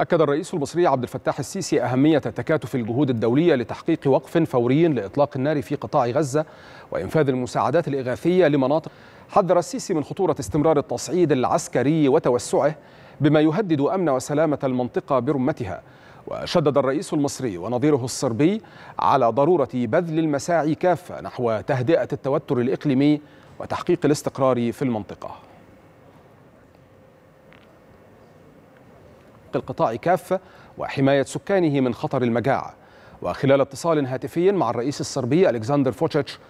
أكد الرئيس المصري عبد الفتاح السيسي أهمية تكاتف الجهود الدولية لتحقيق وقف فوري لإطلاق النار في قطاع غزة وإنفاذ المساعدات الإغاثية لمناطق حذر السيسي من خطورة استمرار التصعيد العسكري وتوسعه بما يهدد أمن وسلامة المنطقة برمتها وشدد الرئيس المصري ونظيره الصربي على ضرورة بذل المساعي كافة نحو تهدئة التوتر الإقليمي وتحقيق الاستقرار في المنطقة حق القطاع كافة وحماية سكانه من خطر المجاعة وخلال اتصال هاتفي مع الرئيس الصربي ألكسندر فوتشيتش